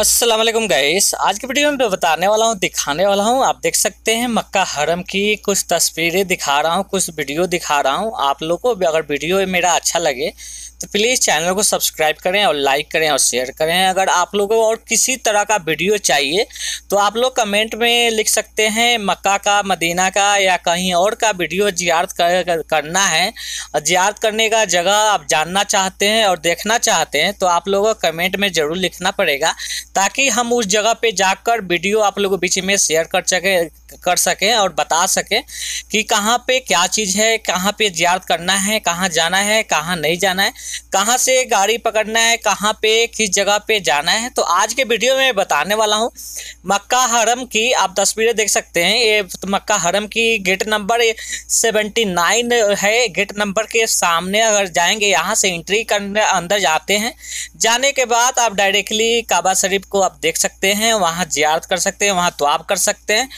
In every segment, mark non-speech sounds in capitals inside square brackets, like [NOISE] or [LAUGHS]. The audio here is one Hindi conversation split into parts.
अस्सलाम वालेकुम गाइस आज की वीडियो में बताने वाला हूँ दिखाने वाला हूँ आप देख सकते हैं मक्का हरम की कुछ तस्वीरें दिखा रहा हूँ कुछ वीडियो दिखा रहा हूँ आप लोगों को अगर वीडियो मेरा अच्छा लगे तो प्लीज़ चैनल को सब्सक्राइब करें और लाइक करें और शेयर करें अगर आप लोगों को और किसी तरह का वीडियो चाहिए तो आप लोग कमेंट में लिख सकते हैं मक्का का मदीना का या कहीं और का वीडियो जियारत कर, करना है और जियारत करने का जगह आप जानना चाहते हैं और देखना चाहते हैं तो आप लोगों को कमेंट में ज़रूर लिखना पड़ेगा ताकि हम उस जगह पर जाकर वीडियो आप लोगों के बीच में शेयर कर सकें कर सकें और बता सकें कि कहाँ पे क्या चीज़ है कहाँ पे जियारत करना है कहाँ जाना है कहाँ नहीं जाना है कहाँ से गाड़ी पकड़ना है कहाँ पे किस जगह पे जाना है तो आज के वीडियो में बताने वाला हूँ मक्का हरम की आप तस्वीरें देख सकते हैं ये तो मक्का हरम की गेट नंबर सेवेंटी नाइन है गेट नंबर के सामने अगर जाएंगे यहाँ से एंट्री करने अंदर जाते हैं जाने के बाद आप डायरेक्टली काबा शरीफ को आप देख सकते हैं वहाँ जियारत कर सकते हैं वहाँ तो कर सकते हैं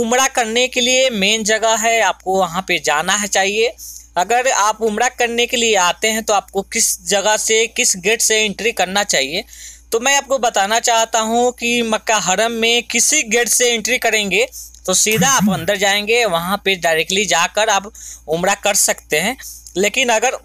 उमरा करने के लिए मेन जगह है आपको वहाँ पे जाना है चाहिए अगर आप उमड़ा करने के लिए आते हैं तो आपको किस जगह से किस गेट से एंट्री करना चाहिए तो मैं आपको बताना चाहता हूँ कि मक्का हरम में किसी गेट से एंट्री करेंगे तो सीधा आप [LAUGHS] अंदर जाएंगे वहाँ पे डायरेक्टली जाकर आप उमड़ा कर सकते हैं लेकिन अगर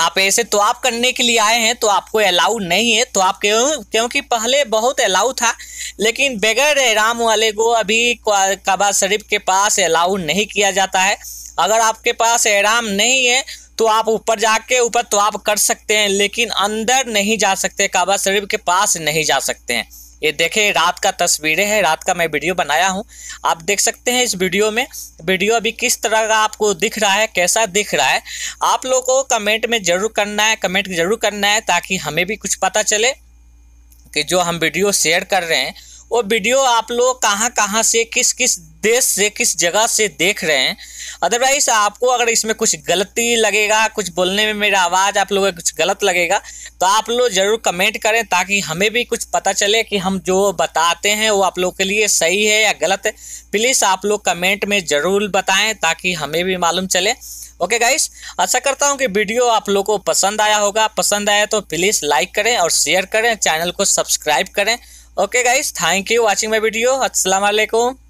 आप ऐसे तो आप करने के लिए आए हैं तो आपको अलाउ नहीं है तो आप क्यों क्योंकि पहले बहुत अलाउ था लेकिन बगैर राम वाले को अभी कबा शरीफ के पास अलाउ नहीं किया जाता है अगर आपके पास एराम नहीं है तो आप ऊपर जाके ऊपर तो आप कर सकते हैं लेकिन अंदर नहीं जा सकते काबा शरीफ के पास नहीं जा सकते हैं ये देखें रात का तस्वीरें है रात का मैं वीडियो बनाया हूँ आप देख सकते हैं इस वीडियो में वीडियो अभी किस तरह का आपको दिख रहा है कैसा दिख रहा है आप लोगों को कमेंट में ज़रूर करना है कमेंट जरूर करना है ताकि हमें भी कुछ पता चले कि जो हम वीडियो शेयर कर रहे हैं वो वीडियो आप लोग कहाँ कहाँ से किस किस देश से किस जगह से देख रहे हैं अदरवाइज आपको अगर इसमें कुछ गलती लगेगा कुछ बोलने में मेरा आवाज़ आप लोगों को कुछ गलत लगेगा तो आप लोग ज़रूर कमेंट करें ताकि हमें भी कुछ पता चले कि हम जो बताते हैं वो आप लोग के लिए सही है या गलत है प्लीज़ आप लोग कमेंट में ज़रूर बताएं ताकि हमें भी मालूम चले ओके गाइस आशा करता हूँ कि वीडियो आप लोगों को पसंद आया होगा पसंद आया तो प्लीज़ लाइक करें और शेयर करें चैनल को सब्सक्राइब करें okay guys thank you watching my video वालेकुम